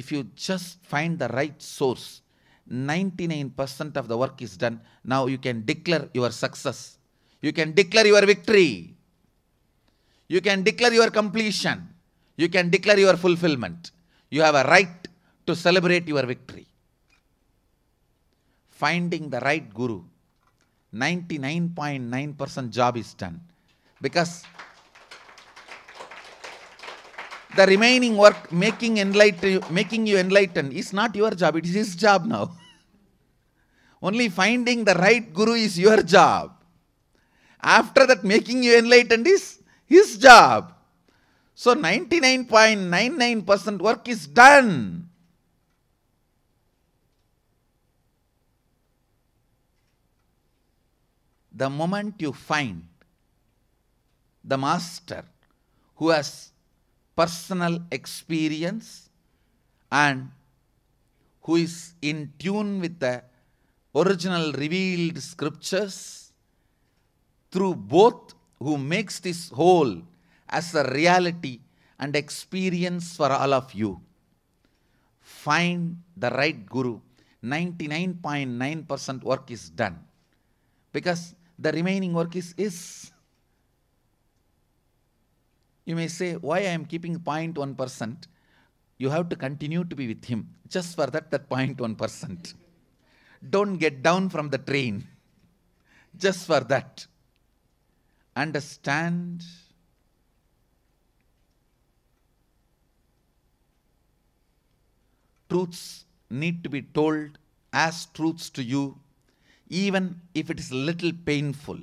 if you just find the right source, 99% of the work is done. Now you can declare your success. You can declare your victory. You can declare your completion. You can declare your fulfillment. You have a right to celebrate your victory. Finding the right guru, 99.9% percent job is done. Because the remaining work making enlighten making you enlightened is not your job it is his job now only finding the right guru is your job after that making you enlightened is his job so 99.99% work is done the moment you find the master who has personal experience and who is in tune with the original revealed scriptures through both who makes this whole as a reality and experience for all of you. Find the right guru. 99.9% .9 work is done because the remaining work is is. You may say, why I am keeping 0.1%? You have to continue to be with him just for that, that 0.1%. Don't get down from the train just for that. Understand truths need to be told as truths to you, even if it is little painful.